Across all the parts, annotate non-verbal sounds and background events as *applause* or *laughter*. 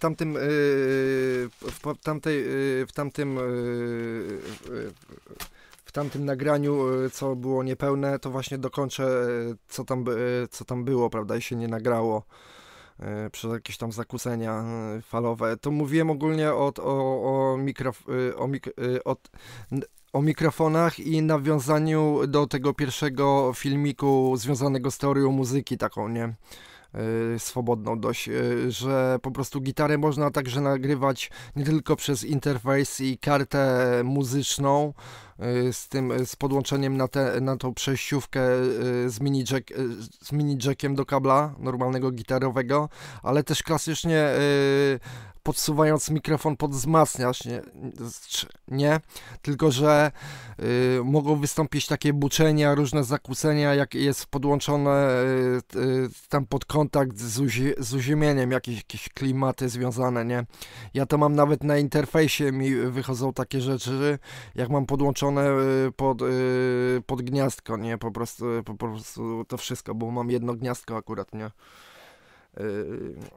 w tamtym, y, w tamtej, y, w tamtym, y, w tamtym nagraniu, co było niepełne, to właśnie dokończę, co tam, co tam było, prawda, i się nie nagrało przez jakieś tam zakłócenia falowe. To mówiłem ogólnie od, o, o, mikrof, o, mik, od, o mikrofonach i nawiązaniu do tego pierwszego filmiku związanego z teorią muzyki taką, nie? Y, swobodną dość, y, że po prostu gitarę można także nagrywać nie tylko przez interfejs i kartę muzyczną, Y, z tym, z podłączeniem na, te, na tą przejściówkę y, z mini, jack, y, z mini jackiem do kabla normalnego gitarowego, ale też klasycznie podsuwając mikrofon pod wzmacniacz, nie, nie? tylko że y, mogą wystąpić takie buczenia, różne zakłócenia, jak jest podłączone y, y, tam pod kontakt z, z uziemieniem, jakieś, jakieś klimaty związane, nie? Ja to mam nawet na interfejsie mi wychodzą takie rzeczy, jak mam podłączone Y, pod, y, pod gniazdko, nie? Po prostu, po prostu to wszystko, bo mam jedno gniazdko akurat, nie? Y,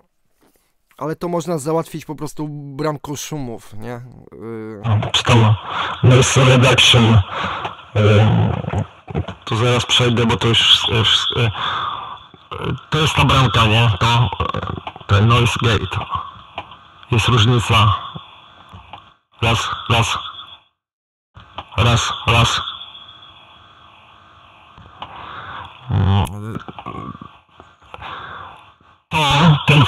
ale to można załatwić po prostu bramką szumów, nie? Czy tam Nelson Reduction. Tu zaraz przejdę, bo to już... już to jest ta bramka, nie? To ten noise gate. Jest różnica. Raz, raz. Raz, raz. To, ten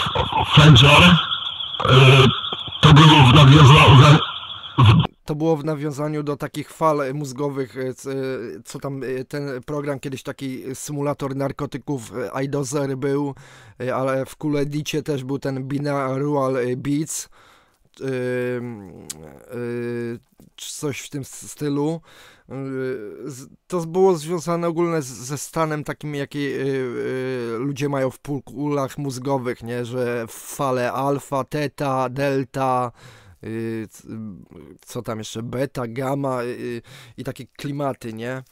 Fender, e, to było w nawiązaniu... To było w nawiązaniu do takich fal mózgowych, e, e, co tam ten program kiedyś taki symulator narkotyków Idozer był, ale w Kuledicie też był ten Binaural Beats. Y, czy coś w tym stylu. Y, to było związane ogólnie ze stanem takim, jaki y, ludzie mają w półkulach mózgowych, nie? że fale alfa, teta, delta, co tam jeszcze, beta, gamma i takie klimaty, nie?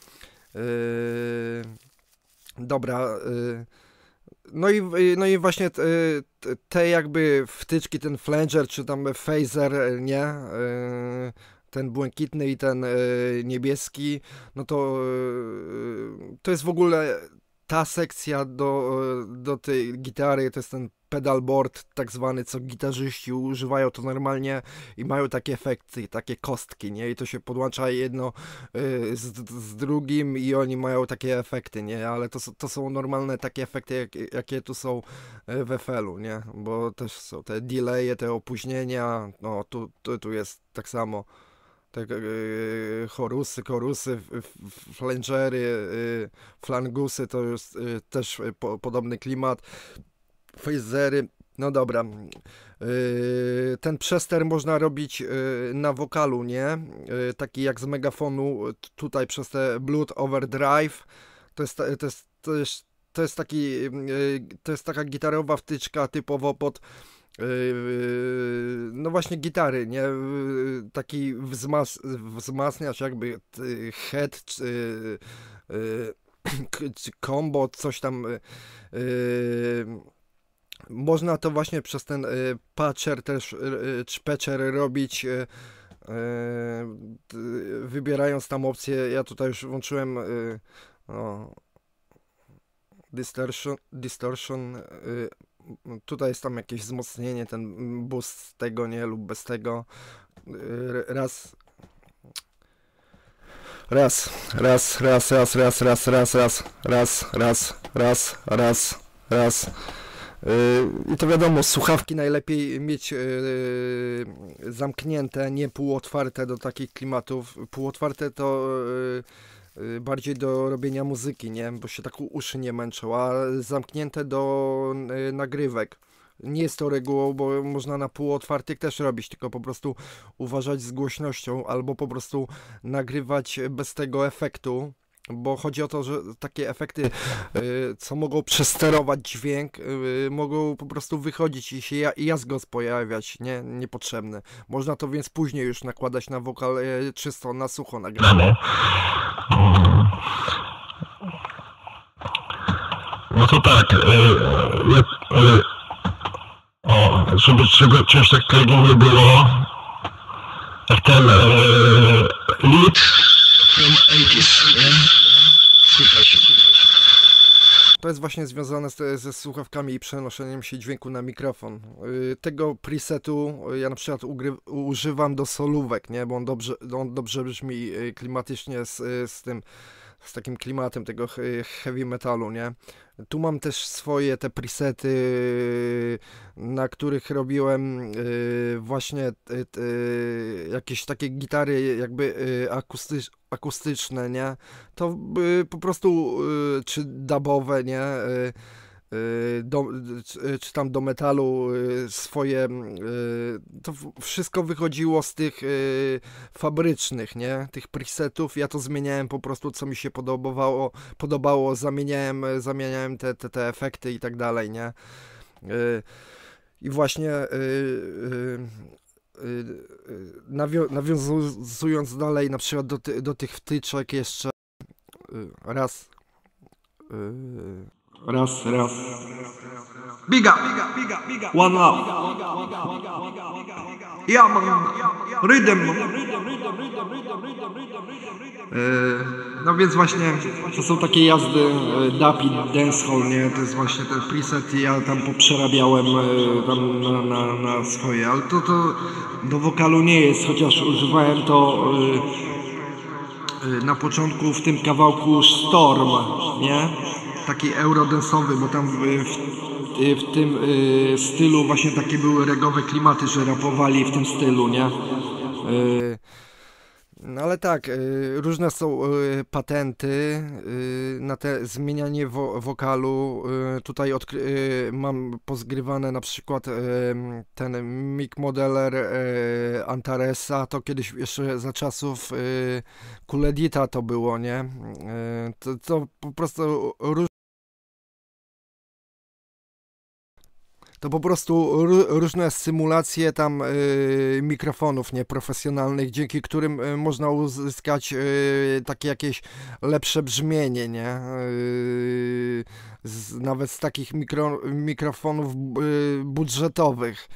Dobra. Yy, no i, y, no i właśnie y, te jakby wtyczki, ten flanger, czy tam phaser, y, nie? Ten błękitny i ten niebieski, no to to jest w ogóle ta sekcja do, e, do tej gitary to jest ten pedalboard tak zwany, co gitarzyści używają to normalnie i mają takie efekty, takie kostki, nie? I to się podłącza jedno e, z, z, drugim i oni mają takie efekty, nie? Ale to, to są normalne takie efekty, jak, jakie tu są e, w FL-u, nie? Bo też są te delaye, te opóźnienia, no tu, tu, tu jest tak samo te y, chorusy, korusy, flangery, y, flangusy, to jest y, też po, podobny klimat, phasery, no dobra, ten przester można robić na wokalu, nie? Taki jak z megafonu, tutaj przez te Blood Overdrive, to jest, to jest, to jest, to jest taki, to jest taka gitarowa wtyczka typowo pod Yy, yy, no właśnie gitary, nie? Yy, taki wzmas, wzmacniacz jakby head czy, czy combo, coś tam można to właśnie przez ten patcher też, czy robić wybierając tam opcję, ja tutaj już włączyłem no, distortion, distortion tutaj jest tam jakieś wzmocnienie, ten bus tego nie lub bez tego. Raz. Raz, raz, raz, raz, raz, raz, raz, raz, raz, raz, raz, raz, raz. I to wiadomo, słuchawki najlepiej mieć zamknięte, nie półotwarte do takich klimatów. Półotwarte to Y, bardziej do robienia muzyki, nie? Bo się tak uszy nie męczą, a zamknięte do y, nagrywek. Nie jest to regułą, bo można na półotwartych też robić, tylko po prostu uważać z głośnością albo po prostu nagrywać bez tego efektu, bo chodzi o to, że takie efekty, y, co mogą przesterować dźwięk, mogą po prostu wychodzić i się jazgos pojawiać, nie? Niepotrzebne. Można to więc później już nakładać na wokal czysto, na sucho nagrane. No to tak, e, e, e, żeby, żeby czymś takiego nie było, ten lead from 80s, nie? Słychać. To jest właśnie związane z, ze słuchawkami i przenoszeniem się dźwięku na mikrofon. Y, tego presetu y, ja na przykład używam do solówek, nie? bo on dobrze, on dobrze brzmi y, klimatycznie z, z tym z takim klimatem tego heavy metalu, nie? Tu mam też swoje te presety, na których robiłem y, właśnie y, y, jakieś takie gitary jakby akustyczne, nie? To po prostu czy dubowe, nie? Y, do, y, czy tam do metalu y, swoje, to wszystko wychodziło z tych fabrycznych, nie, tych presetów, ja to zmieniałem po prostu, co mi się podobało, podobało zamieniałem, zamieniałem te, te, te efekty i tak dalej, nie, i właśnie nawiązując dalej na przykład do, do tych wtyczek jeszcze raz Raz, raz. Biga, biga, biga, one love. Ja mam rhythm. E, no więc właśnie to są takie jazdy e, Dapi Dancehall, nie? To jest właśnie ten preset i ja tam poprzerabiałem e, tam na, na, na swoje, ale to, to do wokalu nie jest, chociaż używałem to na początku w tym kawałku Storm, nie? taki eurodensowy, bo tam w, w tym y, stylu właśnie takie były regowe klimaty, że rapowali w tym stylu, nie? Y no ale tak, y, różne są y, patenty y, na te zmienianie wo wokalu. Y, tutaj y, mam pozgrywane na przykład y, ten mic modeler Antaresa, to kiedyś jeszcze za czasów Kuledita to było, nie? To, to po prostu róż. to po prostu różne symulacje tam y, mikrofonów nieprofesjonalnych, dzięki którym y, można uzyskać y, takie jakieś lepsze brzmienie, nie? Z, nawet z takich mikro, mikrofonów budżetowych.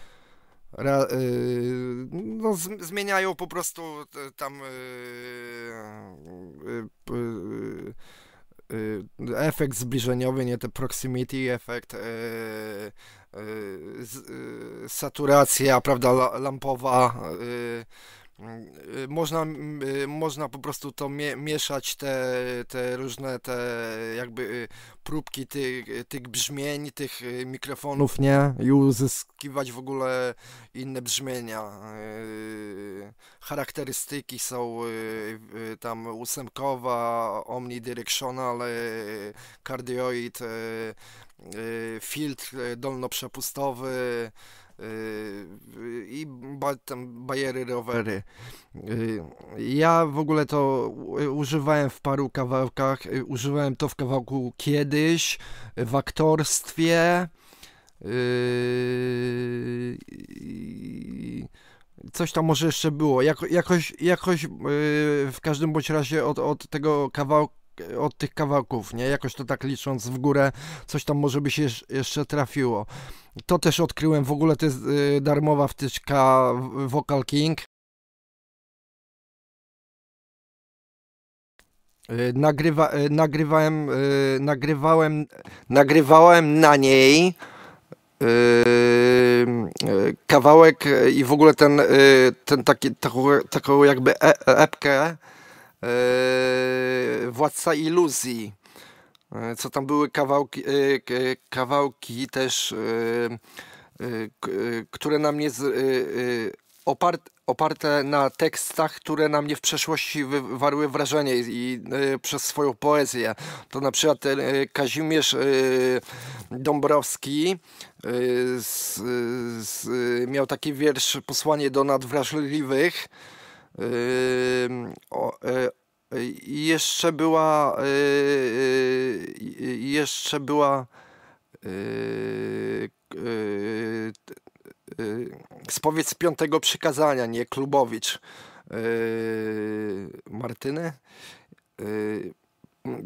no, z, zmieniają po prostu tam Y, efekt zbliżeniowy, nie ten proximity efekt, y, y, saturacja, prawda, lampowa, Y, można, y, można po prostu to mie mieszać, te, te różne te jakby y, próbki tych, tych brzmień, tych mikrofonów, nie? I uzyskiwać w ogóle inne brzmienia. Charakterystyki są tam ósemkowa, omnidirectional, cardioid, filtr dolnoprzepustowy, Y, i ba, tam bajery, rowery. Y, ja w ogóle to używałem w paru kawałkach, y, używałem to w kawałku kiedyś, w aktorstwie. Coś tam może jeszcze było. Jako, jakoś, jakoś w każdym bądź razie od, od tego kawałka od tych kawałków, nie? Jakoś to tak licząc w górę, coś tam może by się jeszcze trafiło. To też odkryłem, w ogóle to jest y, darmowa wtyczka Vocal King. Y, nagrywa, y, nagrywałem, nagrywałem, nagrywałem na niej kawałek i w ogóle ten, ten taki, taką, taką jakby e, e, epkę Władca Iluzji. E, co tam były kawałki, e, e, kawałki też, które na mnie oparte, oparte na tekstach, które na mnie w przeszłości wywarły wrażenie i, przez swoją poezję. To na przykład Kazimierz Dąbrowski z, z, miał taki wiersz Posłanie do nadwrażliwych jeszcze była y, y, y, jeszcze była spowiedź z piątego przykazania, nie Klubowicz Martyny.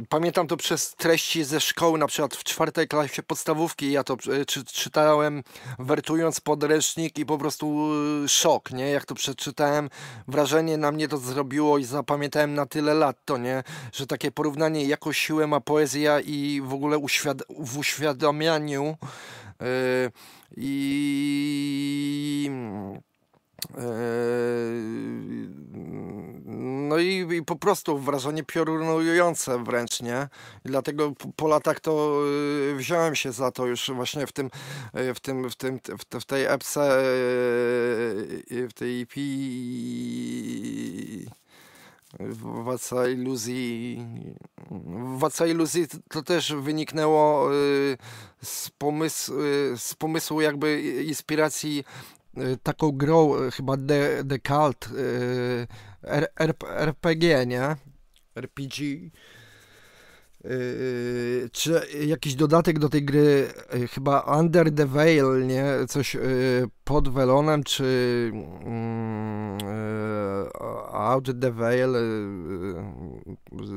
Pamiętam to przez treści ze szkoły, na przykład w czwartej klasie podstawówki ja to e, czy, czytałem, wertując podręcznik i po prostu e, szok, nie? Jak to przeczytałem, wrażenie na mnie to zrobiło i zapamiętałem na tyle lat to, nie? Że takie porównanie, jaką siłę ma poezja i w ogóle uświad w uświadomianiu yy, e, i Eee, no i, i, po prostu wrażenie piorunujące wręcz, nie? I dlatego po, po, latach to y, wziąłem się za to już właśnie w tym, y, w tym, w tym, w, tej epce, y, w tej EP Władca iluzji. Władca iluzji to też wyniknęło z, pomysł, z pomysłu jakby inspiracji Y, taką grą y, chyba The, The Cult y, RPG, nie? RPG. Yy, czy jakiś dodatek do tej gry, yy, chyba Under the Veil, nie? Coś yy, pod welonem, czy mm, Out the Veil,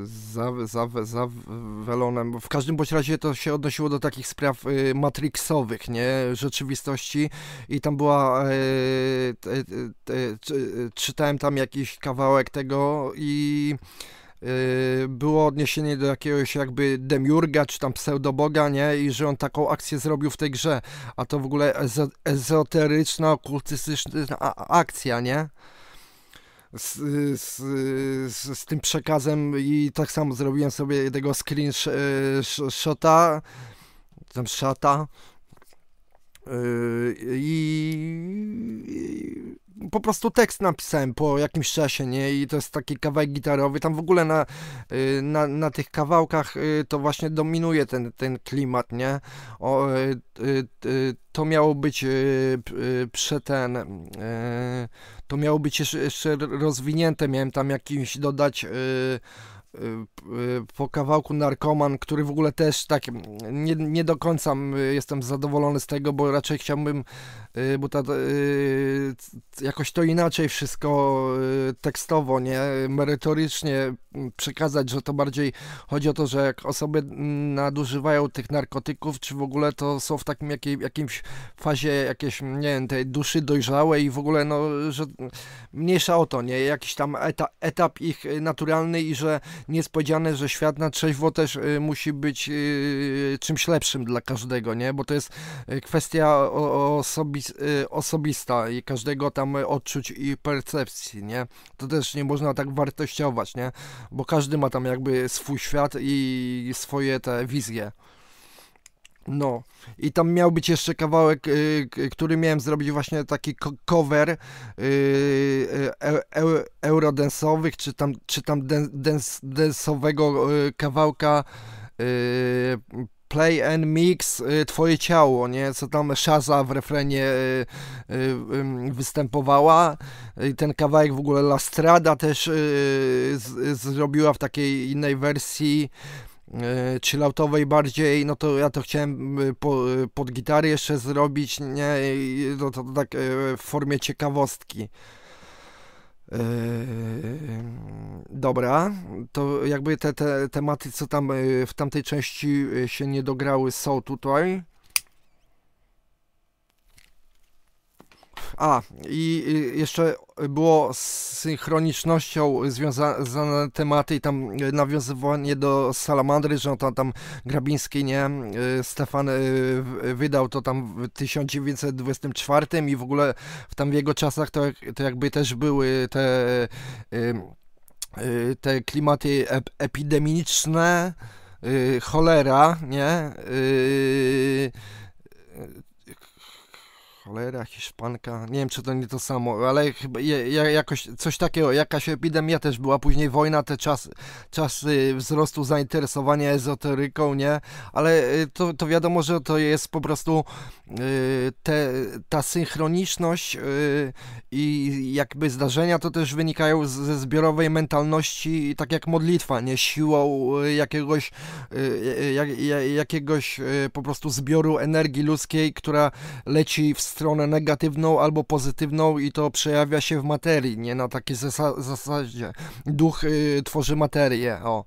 za, za, za Welonem. W każdym bądź razie to się odnosiło do takich spraw y, matrixowych, nie? Rzeczywistości i tam była... E, czytałem tam jakiś kawałek tego i y, było odniesienie do jakiegoś jakby demiurga, czy tam pseudoboga, nie? I że on taką akcję zrobił w tej grze. A to w ogóle ezoteryczna, okultystyczna akcja, nie? z, z, z, z, tym przekazem i tak samo zrobiłem sobie tego screenshota, tam szata. Yy, i, i po prostu tekst napisałem po jakimś czasie, nie? I to jest taki kawałek gitarowy. Tam w ogóle na, y, na, na tych kawałkach y, to właśnie dominuje ten, ten klimat, nie? O, y, to miało być prze ten. To miało być jeszcze rozwinięte. Miałem tam jakimś dodać Y, po kawałku narkoman, który w ogóle też tak mm, nie, nie do końca mm, jestem zadowolony z tego, bo raczej chciałbym, y, bo ta, y, jakoś to inaczej wszystko tekstowo, nie merytorycznie mm, przekazać, że to bardziej chodzi o to, że jak osoby nadużywają tych narkotyków, czy w ogóle to są w takim jakiej, jakimś fazie jakiejś, nie wiem, tej duszy dojrzałej i w ogóle, no, że mniejsza o to, nie, jakiś tam eta, etap ich naturalny i że niespodziane, że świat na trzeźwo też y, musi być y, czymś lepszym dla każdego, nie? Bo to jest y, kwestia osobista i każdego tam odczuć i percepcji, nie? To też nie można tak wartościować, nie? Bo każdy ma tam jakby swój świat i swoje te wizje. No, i tam miał być jeszcze kawałek, y, który miałem zrobić właśnie taki cover y, e, e, e, eurodensowych, czy tam, czy tam densowego y, kawałka y, Play and Mix y, Twoje Ciało, nie? Co tam Szaza w refrenie y, y, występowała. i Ten kawałek w ogóle La Strada też zrobiła w takiej innej wersji chilloutowej e, bardziej, no to ja to chciałem e, po, e, pod gitary jeszcze zrobić, nie, no to, to tak w formie ciekawostki. Yy, dobra, to jakby te, te tematy, co tam w tamtej części się nie dograły, są tutaj. A, i jeszcze było z synchronicznością związane tematy i tam nawiązywanie do Salamandry, że tam, tam Grabiński, nie, y, Stefan y, wydał to tam w 1924 i w ogóle tam w jego czasach to, to jakby też były te, y, te klimaty ep epidemiczne, cholera, nie, cholera, hiszpanka, nie wiem czy to nie to samo, ale chyba jakoś coś takiego, jakaś epidemia też była, później wojna, te czasy, czasy wzrostu zainteresowania ezoteryką, nie, ale y, to, to wiadomo, że to jest po prostu y, te, ta synchroniczność y, i jakby zdarzenia to też wynikają ze zbiorowej mentalności, tak jak modlitwa, nie, siłą jakiegoś, jak, jakiegoś po prostu zbioru energii ludzkiej, która leci w stronę negatywną albo pozytywną i to przejawia się w materii, nie na takiej zasadzie. Duch y, tworzy materię, o.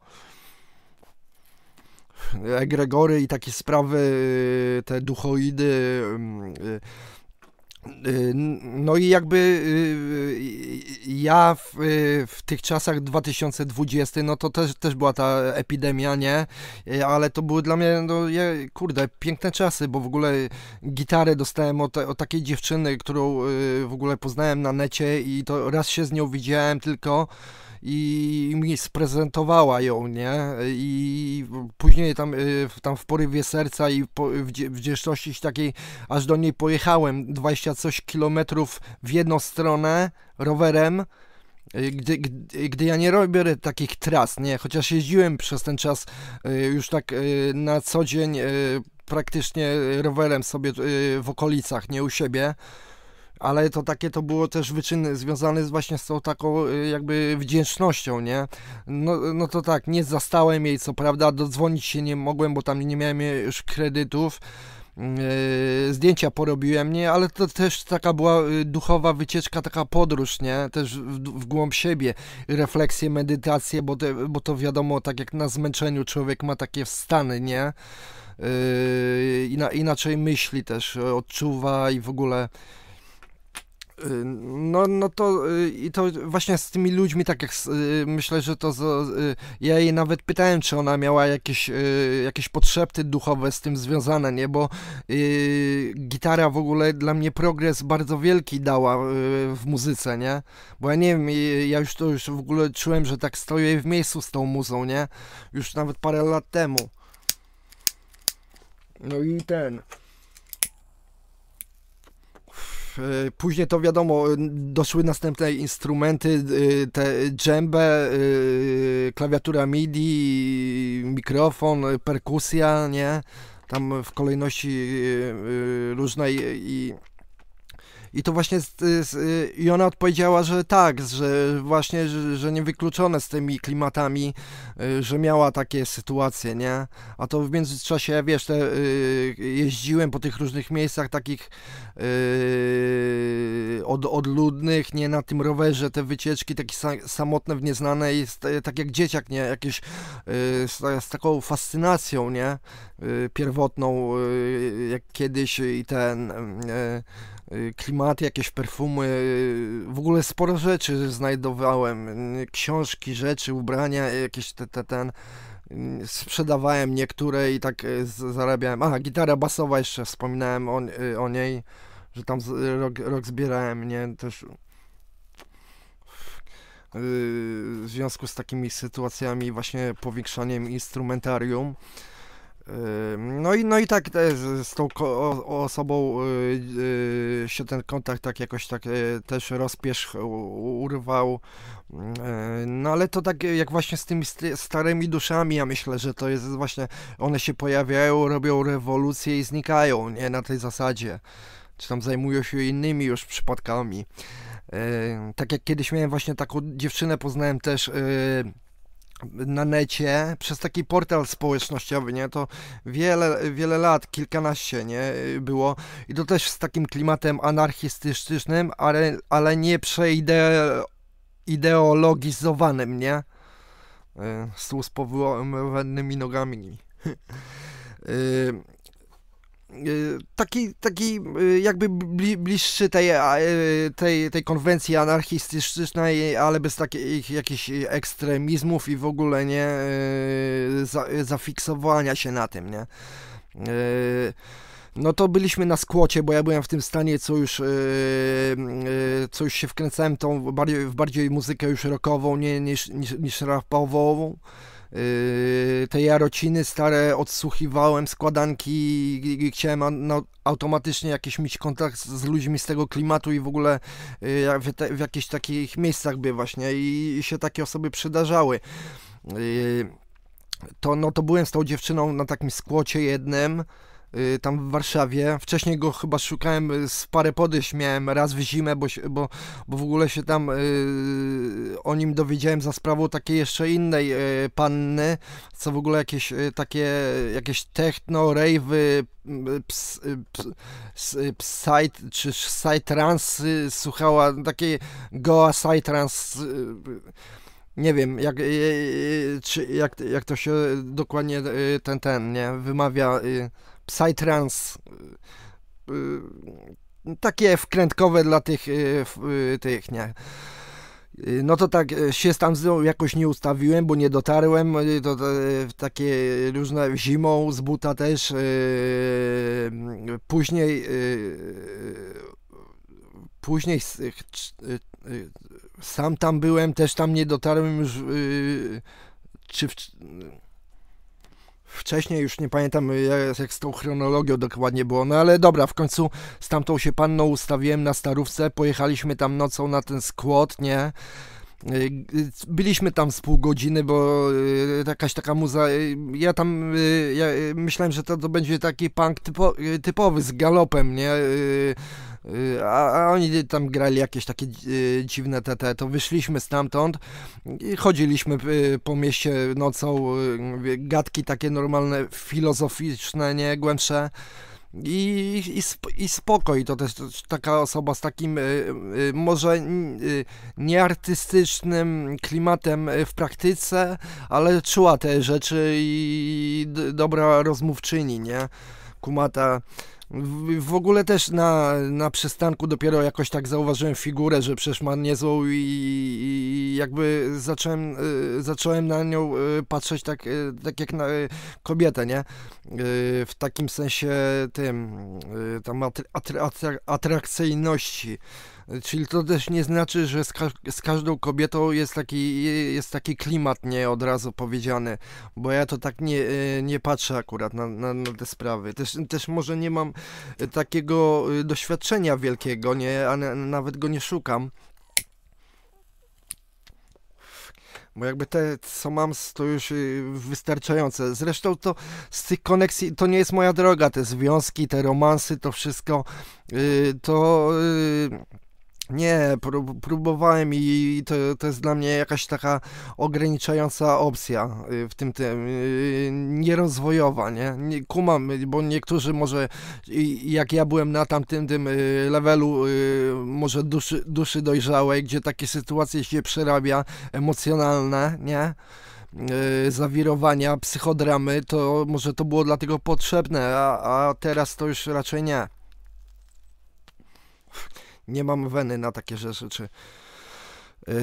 Egregory i takie sprawy, y, te duchoidy. Y, y Y, no i jakby y, y, ja w, w, tych czasach 2020, no to też, też była ta epidemia, nie? Ale to były dla mnie, no kurde, piękne czasy, bo w ogóle gitarę dostałem od, od takiej dziewczyny, którą w ogóle poznałem na necie i to raz się z nią widziałem tylko i mi sprezentowała ją, nie? I później tam, y, tam w porywie serca i po, y, wdzięczności takiej, aż do niej pojechałem 20 coś kilometrów w jedną stronę rowerem, y, gdy, gdy, gdy, ja nie robię takich tras, nie, chociaż jeździłem przez ten czas już tak na co dzień praktycznie rowerem sobie w okolicach, nie u siebie, ale to takie to było też wyczyn związany z właśnie z tą taką y, jakby wdzięcznością, nie? No, no to tak, nie zastałem jej, co prawda, dodzwonić się nie mogłem, bo tam nie miałem już kredytów. Yy, zdjęcia porobiłem, nie, ale to też taka była y, duchowa wycieczka, taka podróż, nie, też w, w głąb siebie, refleksje, medytacje, bo, te, bo to wiadomo, tak jak na zmęczeniu człowiek ma takie wstany, nie, yy, inaczej myśli też, odczuwa i w ogóle Y, no, no to y, i to właśnie z tymi ludźmi, tak jak y, myślę, że to. Z, ja jej nawet pytałem, czy ona miała jakieś, jakieś potrzeby duchowe z tym związane, nie? Bo y, gitara w ogóle dla mnie progres bardzo wielki dała w muzyce, nie? Bo ja nie wiem, ja już to już w ogóle czułem, że tak stoję w miejscu z tą muzą, nie? Już nawet parę lat temu. No i ten. Y, później to wiadomo, y, doszły następne instrumenty, y, te dżembe, klawiatura MIDI, mikrofon, perkusja, nie? Tam w kolejności różnej i i to właśnie z, z, i ona odpowiedziała, że tak, że właśnie, że, że niewykluczone z tymi klimatami, y, że miała takie sytuacje, nie? A to w międzyczasie, wiesz, te, y, jeździłem po tych różnych miejscach takich y, od, odludnych, nie na tym rowerze, te wycieczki takie samotne w nieznane i tak jak dzieciak, nie? Jakieś z, z taką fascynacją, nie? Pierwotną, jak kiedyś i ten Y, klimaty, jakieś perfumy, y, w ogóle sporo rzeczy znajdowałem, y, książki, rzeczy, ubrania, jakieś te, te, ten, sprzedawałem niektóre i tak zarabiałem, aha, gitara basowa jeszcze, wspominałem o, o niej, że tam rok, rok zbierałem, nie, też w związku z takimi sytuacjami właśnie powiększaniem instrumentarium, no i, no i tak z, z tą osobą y, y, się ten kontakt tak jakoś tak y, też rozpierzch urwał. No ale to tak jak właśnie z tymi starymi duszami, ja myślę, że to jest właśnie, one się pojawiają, robią rewolucję i znikają, nie, na tej zasadzie. Czy tam zajmują się innymi już przypadkami. Tak jak kiedyś miałem właśnie taką dziewczynę, poznałem też na necie przez taki portal społecznościowy, nie? To wiele, wiele lat, kilkanaście, nie? Było i to też z takim klimatem anarchistycznym, ale, ale nie przeideologizowanym, nie? E, z uspowolonymi nogami. *laughs* E, Y, taki, taki y, jakby bliższy tej, y, tej, tej konwencji anarchistycznej, ale bez takich jakichś ekstremizmów i w ogóle nie zafiksowania się na tym, nie? No to byliśmy na skłocie, bo ja byłem w tym stanie, co już, co już się wkręcałem tą bardziej, w bardziej muzykę już rockową nie, niż, niż, niż rapową. Y, te jarociny stare odsłuchiwałem, składanki chciałem no, automatycznie jakiś mieć kontakt z ludźmi z tego klimatu i w ogóle y, w, te, w jakichś takich miejscach by właśnie i, i się takie osoby przydarzały y, to, no to byłem z tą dziewczyną na takim skłocie jednym, Y, tam w Warszawie. Wcześniej go chyba szukałem, y, z parę podejść miałem raz w zimę, bo, bo, bo w ogóle się tam yy, o nim dowiedziałem za sprawą takiej jeszcze innej y, panny, co w ogóle jakieś takie, jakieś techno, rave ps, ps, psy, czy psytrans słuchała, takiej goa psytrans nie wiem, jak, czy, jak, jak to się dokładnie ten, ten, nie, wymawia psytrance, y, y, takie wkrętkowe dla tych, y, tych nie. No to tak się tam jakoś nie ustawiłem, bo nie dotarłem. To, takie różne zimą z buta też. później później sam tam byłem, też tam nie dotarłem już czy w, wcześniej, już nie pamiętam y, jak z tą chronologią dokładnie było, no ale dobra, w końcu z tamtą się panną ustawiłem na starówce, pojechaliśmy tam nocą na ten skład, nie? Y, y, byliśmy tam z pół godziny, bo jakaś taka muza. Ja tam ja myślałem, że to, to będzie taki punk typo, typowy z galopem, nie? Y, a, a oni tam grali jakieś takie y, dziwne TT, to wyszliśmy stamtąd i chodziliśmy y, po mieście nocą, gadki takie normalne, filozoficzne, nie, głębsze i, i, i spokoj. To też taka osoba z takim y, y, może y, nieartystycznym klimatem w praktyce, ale czuła te rzeczy i dobra rozmówczyni, nie? Kumata. W ogóle też na, na przystanku dopiero jakoś tak zauważyłem figurę, że przecież ma niezłą i, i jakby zacząłem, y, zacząłem na nią y, patrzeć tak, y, tak jak na y, kobietę, nie? Y, w takim sensie tym, y, tam atry, atry, atrakcyjności. Czyli to też nie znaczy, że z, ka z, każdą kobietą jest taki, jest taki klimat nie od razu powiedziany, bo ja to tak nie, e, nie patrzę akurat na, na, na te sprawy. Też, też może nie mam e, takiego e, doświadczenia wielkiego, nie, a na, nawet go nie szukam. bo jakby te, co mam, to już wystarczające. Zresztą to z tych koneksji, to nie jest moja droga, te związki, te romansy, to wszystko, to... Nie, prób, próbowałem i to, to jest dla mnie jakaś taka ograniczająca opcja y, w tym tym y, nierozwojowa, nie? nie? Kumam, bo niektórzy może jak ja byłem na tamtym tym y, levelu może duszy, duszy dojrzałej, gdzie takie sytuacje się przerabia, emocjonalne, nie? zawirowania, psychodramy, to może to było dlatego potrzebne, a, a teraz to już raczej nie nie mam weny na takie rzeczy. Yy,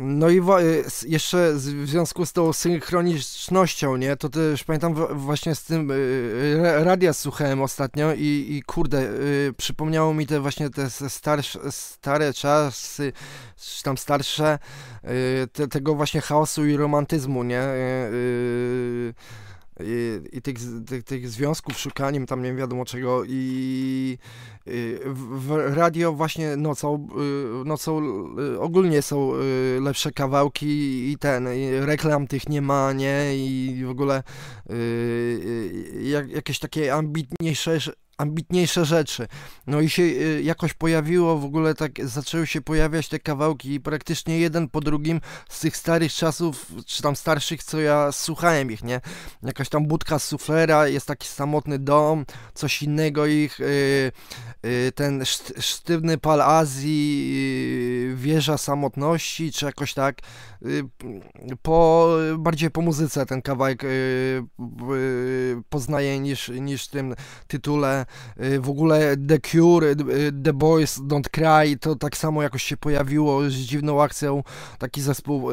no i y, jeszcze w związku z tą synchronicznością, nie, to też pamiętam właśnie z tym y, radia słuchałem ostatnio i, i kurde, y, przypomniało mi te właśnie te starsze, stare czasy, czy tam starsze, te, tego właśnie chaosu i romantyzmu, nie i, i tych, tych, tych, związków, szukaniem tam nie wiadomo czego i, i w radio właśnie nocą, y, nocą y, ogólnie są y, lepsze kawałki i ten, i reklam tych nie ma, nie, i w ogóle y, jakieś takie ambitniejsze ambitniejsze rzeczy. No i się y, jakoś pojawiło, w ogóle tak zaczęły się pojawiać te kawałki i praktycznie jeden po drugim z tych starych czasów, czy tam starszych, co ja słuchałem ich, nie? Jakaś tam budka z suflera, jest taki samotny dom, coś innego ich, y, y, ten sztywny pal Azji, wieża samotności, czy jakoś tak, po, bardziej po muzyce ten kawałek poznaję niż, niż tym tytule Y, w ogóle The Cure, y, y, The Boys Don't Cry, to tak samo jakoś się pojawiło z dziwną akcją, taki zespół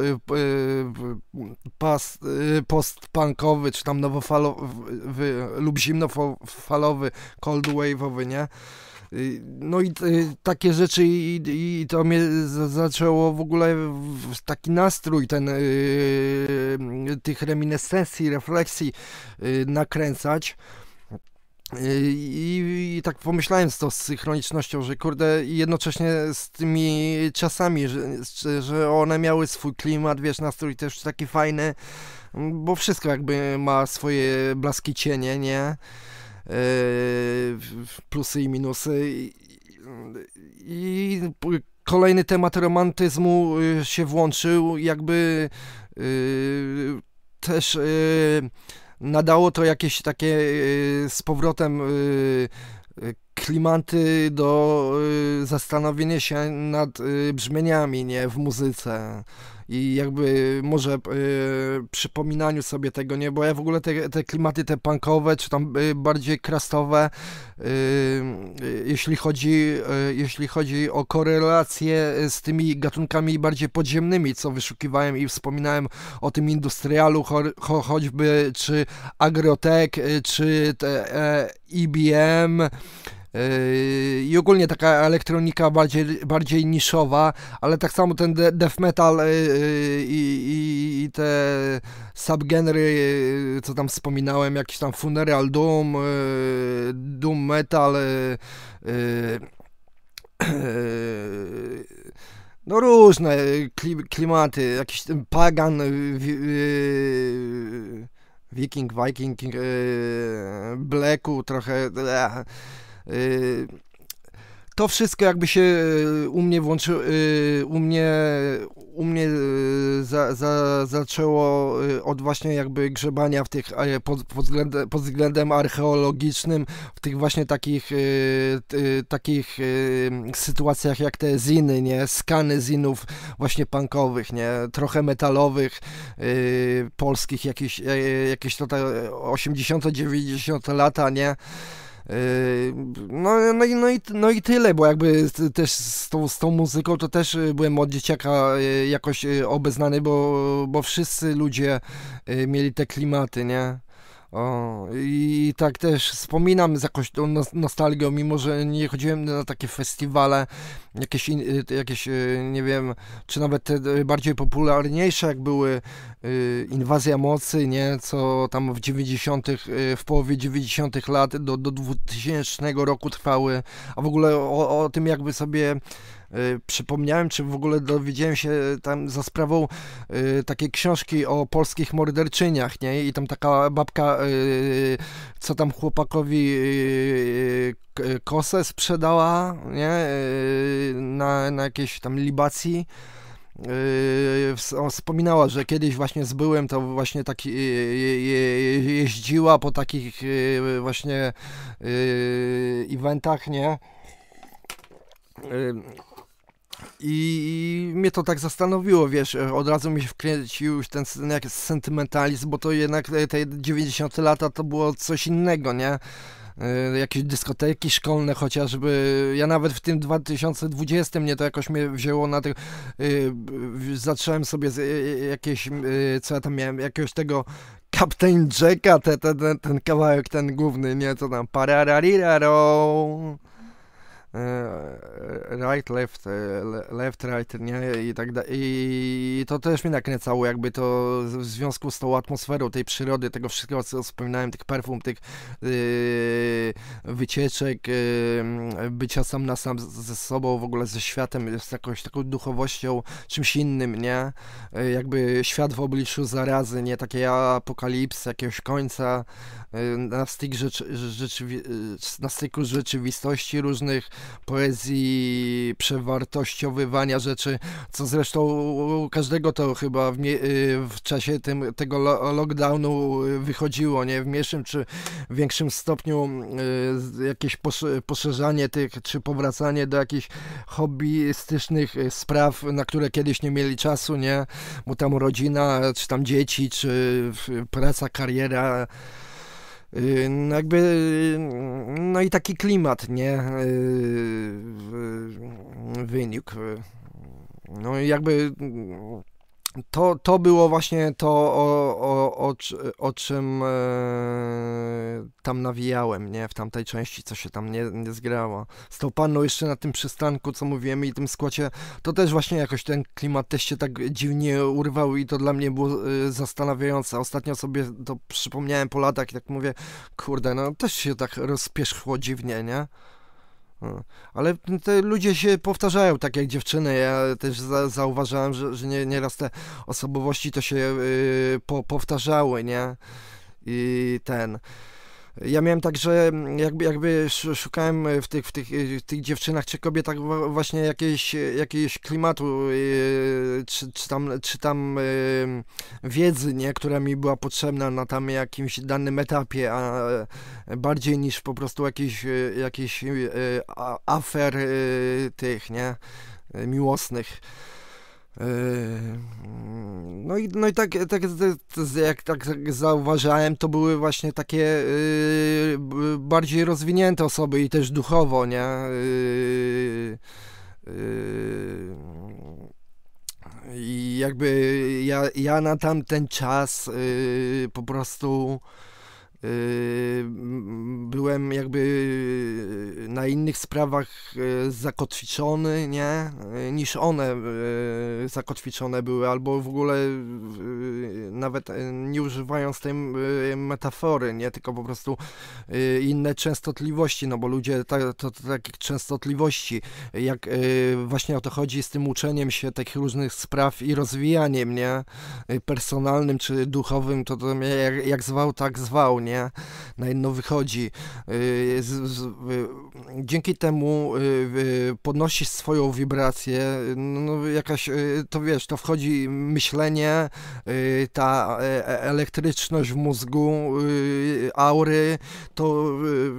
post postpunkowy, czy tam nowofalowy lub zimnofalowy, cold wave'owy, nie? No i takie rzeczy i, i to mnie zaczęło w ogóle w taki nastrój ten tych reminiscencji, refleksji nakręcać. I, I, tak pomyślałem z tą synchronicznością, że kurde, i jednocześnie z tymi czasami, że, że one miały swój klimat, wiesz, nastrój też taki fajny, bo wszystko jakby ma swoje blaski cienie, nie? Yy, plusy i minusy. I, i kolejny temat romantyzmu e, się włączył, jakby yy, też. Yy, nadało to jakieś takie y, z powrotem y, y, klimaty do y, zastanowienia się nad y, brzmieniami, nie, w muzyce i jakby może y, przypominaniu sobie tego, nie, bo ja w ogóle te, te klimaty te punkowe, czy tam bardziej krastowe, jeśli, chodzi, jeśli chodzi o korelacje z tymi gatunkami bardziej podziemnymi, co wyszukiwałem i wspominałem o tym industrialu choćby, czy agrotek, czy te, IBM, e, e Yy, i ogólnie taka elektronika bardziej, bardziej niszowa, ale tak samo ten death metal yy, yy, i, i, te subgenry, co tam wspominałem, jakiś tam funeral doom, doom metal, no różne klimaty, jakiś pagan, viking, viking, blacku trochę to wszystko jakby się e, u mnie włączyło, e, u mnie, u mnie e, za, za, zaczęło od właśnie jakby grzebania w tych, pod, pod, względem, pod względem archeologicznym, w tych właśnie takich, takich sytuacjach jak te ziny, nie, skany zinów właśnie punkowych, nie, trochę metalowych, polskich, jakieś, jakieś to 80-90 lata, nie, Yy, no, no, no, i, no i tyle, bo jakby też z tą, z tą muzyką to też y, byłem od dzieciaka y, jakoś y, obeznany, bo, bo wszyscy ludzie mieli te klimaty, nie? O, I tak też wspominam z jakąś tą nostalgią, mimo że nie chodziłem na takie festiwale, jakieś, y, jakieś y, nie wiem, czy nawet te y, bardziej popularniejsze, jak były Inwazja Mocy, nie, co tam w 90., w połowie 90. lat do, do 2000 roku trwały, a w ogóle o, o tym jakby sobie Y, przypomniałem, czy w ogóle dowiedziałem się y, tam za sprawą y, takiej książki o polskich morderczyniach, nie? I tam taka babka, co tam chłopakowi kosę sprzedała, nie? Na, na jakiejś tam libacji. Yy, wspominała, że kiedyś właśnie z byłem, to właśnie tak je, je, jeździła po takich yy, właśnie yy, eventach, nie? I, mnie to tak zastanowiło, wiesz, od razu mi się wkręcił już ten sentymentalizm, bo to jednak te 90 lata to było coś innego, nie? E, jakieś dyskoteki szkolne chociażby. Ja nawet w tym 2020 mnie to jakoś mnie wzięło na tych. E, zacząłem sobie e, jakieś, co ja tam miałem, jakiegoś tego Captain Jacka, ten, ten, ten, ten kawałek, ten główny, nie, co tam, pararariraro. E, right, left, e, left, right, nie? I tak dalej. I to też mnie nakręcało, jakby to w związku z tą atmosferą tej przyrody, tego wszystkiego, co wspominałem, tych perfum, tych yy, wycieczek, yy, bycia sam na sam ze sobą, w ogóle ze światem, z jakąś taką duchowością, czymś innym, nie? Yy, jakby świat w obliczu zarazy, nie? takie apokalipsy, jakiegoś końca, na, styk rzeczy, rzeczywi- na styku rzeczywistości różnych, poezji przewartościowywania rzeczy, co zresztą u każdego to chyba w, y, w czasie tym, tego lockdownu wychodziło, nie? W mniejszym czy większym stopniu y, jakieś poszerzanie tych, czy powracanie do jakichś hobbystycznych y, spraw, na które kiedyś nie mieli czasu, nie? Bo tam rodzina, czy tam dzieci, czy praca, kariera, Yy, jakby, yy, no i taki klimat, nie, yy, wynik No i jakby to, to było właśnie to, o, o, o, o czym e, tam nawijałem, nie? W tamtej części, co się tam nie, nie zgrało. Z tą panną jeszcze na tym przystanku, co mówiłem i tym składzie, to też właśnie jakoś ten klimat też się tak dziwnie urwał i to dla mnie było e, zastanawiające. Ostatnio sobie to przypomniałem po latach i tak mówię, kurde, no też się tak rozpierzchło dziwnie, nie? No. Ale te ludzie się powtarzają, tak jak dziewczyny. Ja też za, zauważyłem, że, że nie, nieraz te osobowości to się yy, po, powtarzały, nie? I ten ja miałem także, jakby, jakby szukałem w tych, w, tych, w tych dziewczynach czy kobietach tak właśnie jakiegoś, jakiegoś klimatu, yy, czy, czy, tam, czy tam yy, wiedzy, nie, która mi była potrzebna na tam jakimś danym etapie, a bardziej niż po prostu jakiś, jakiś yy, afer tych, nie, miłosnych. No i, no i tak, tak, tak jak tak zauważałem, to były właśnie takie y, bardziej rozwinięte osoby i też duchowo, nie? Y, y, I jakby ja, ja na tamten czas po prostu Yy, byłem jakby yy, na innych sprawach yy, zakotwiczony, nie? Niż one zakotwiczone były, albo w ogóle nawet nie używając tej metafory, nie? Tylko po prostu inne częstotliwości, no bo ludzie ta, to, to takich częstotliwości, jak właśnie o to chodzi z tym uczeniem się takich różnych spraw i rozwijaniem, nie? Personalnym czy duchowym, to, to mnie jak, jak zwał, tak zwał, nie? nie? Na jedno wychodzi. Y, y, dzięki temu y, podnosi swoją wibrację, no, no jakaś, to wiesz, to wchodzi myślenie, ta e, e, elektryczność w mózgu, aury, to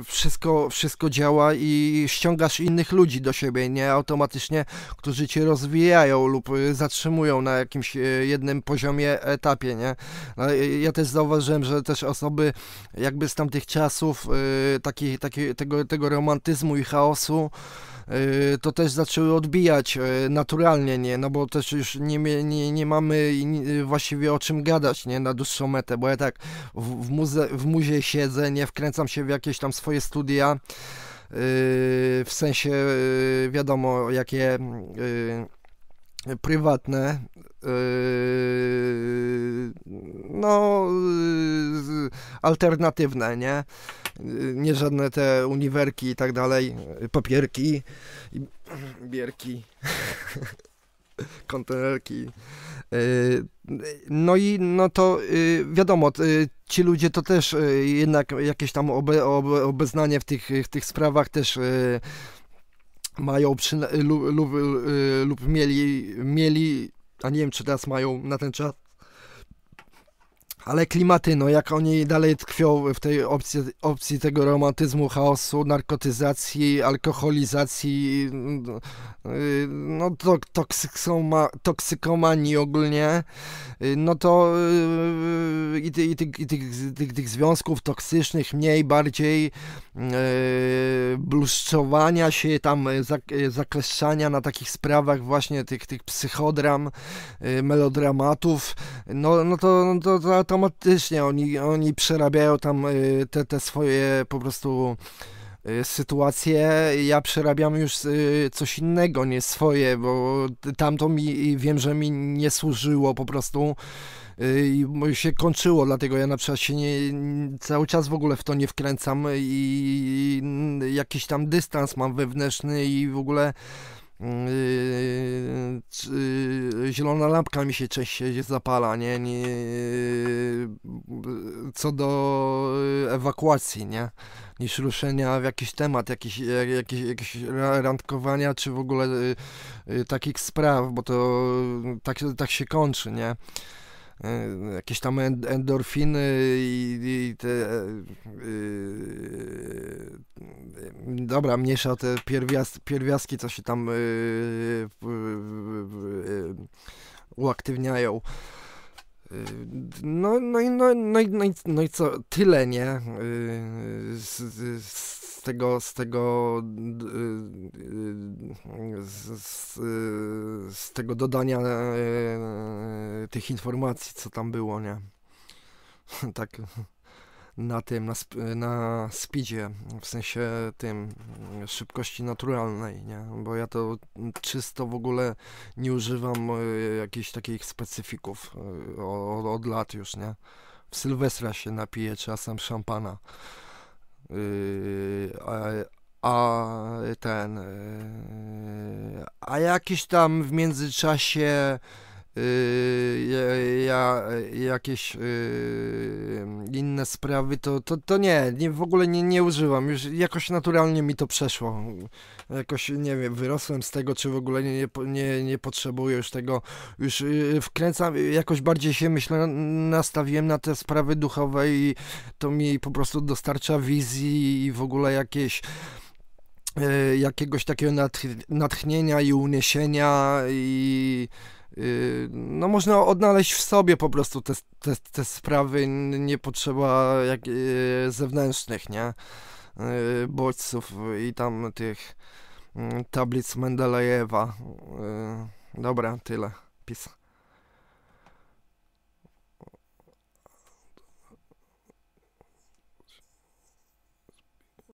wszystko, wszystko działa i ściągasz innych ludzi do siebie, nie? Automatycznie, którzy cię rozwijają lub zatrzymują na jakimś jednym poziomie, etapie, nie? No, ja też zauważyłem, że też osoby jakby z tamtych czasów y, taki, taki, tego, tego romantyzmu i chaosu y, to też zaczęły odbijać y, naturalnie, nie? No bo też już nie, nie, nie mamy y, właściwie o czym gadać, nie? Na dłuższą metę, bo ja tak w, w, muze, w muzie siedzę, nie? Wkręcam się w jakieś tam swoje studia, yy, w sensie yy, wiadomo, jakie... Yy, prywatne, e, no, alternatywne, nie? Nie żadne te uniwerki i tak dalej, papierki, bierki, *laughs* kontenerki. E, no i no to e, wiadomo, ci ludzie to też jednak jakieś tam obe, obe, obeznanie w tych, w tych sprawach też mają przyna- lub, lub, y, lub mieli, mieli, a nie wiem czy teraz mają na ten czas, ale klimaty, no jak oni dalej tkwią w tej opcji, opcji tego romantyzmu, chaosu, narkotyzacji, alkoholizacji, no to, toksykoma, toksykomanii ogólnie, no to yy, i, ty, i, ty, i tych, tych, tych związków toksycznych mniej, bardziej yy, bluszczowania się, tam zakleszczania na takich sprawach właśnie tych, tych psychodram, yy, melodramatów, no, no to, no to, to, to automatycznie oni, oni przerabiają tam y, te, te swoje po prostu y, sytuacje ja przerabiam już y, coś innego, nie swoje, bo tamto mi wiem, że mi nie służyło po prostu i się kończyło, dlatego ja na przykład się nie, cały czas w ogóle w to nie wkręcam i jakiś tam dystans mam wewnętrzny i w ogóle czy yy, yy, zielona lampka mi się częściej zapala, nie? nie yy, co do ewakuacji, nie? Niż ruszenia w jakiś temat, jakieś, jakieś, jakieś randkowania, czy w ogóle takich spraw, bo to tak, tak się kończy, nie? E, jakieś tam endorfiny i, i te... Yy, dobra, mniejsza te pierwiast, pierwiastki, co się tam yy, yy, uaktywniają. Y, no, no, no, no, no, no i co, tyle, nie? Y, z, z, tego, z tego, y, y, z, z, y, z tego dodania tych informacji, co tam było, nie? *laughs* Tak na tym, na, sp na speedzie, w sensie tym szybkości naturalnej, nie? Bo ja to czysto w ogóle nie używam jakichś takich specyfików od, od lat już, nie? W Sylwestra się napiję czasem szampana. Yy, a ten. Yy, a jakieś tam w międzyczasie Yy, ja, jakieś yy, inne sprawy, to, to, to nie, nie, w ogóle nie, nie używam. Już jakoś naturalnie mi to przeszło. Jakoś, nie wiem, wyrosłem z tego, czy w ogóle nie, nie, nie, nie potrzebuję już tego. Już yy, wkręcam, jakoś bardziej się, myślę, nastawiłem na te sprawy duchowe i to mi po prostu dostarcza wizji i w ogóle jakieś jakiegoś takiego natch natchnienia i uniesienia i Yy, no można odnaleźć w sobie po prostu te, te, te sprawy, nie potrzeba jak, yy, zewnętrznych, nie? Yy, bodźców i tam tych mm, tablic Mendelejewa. Dobra, tyle. Peace.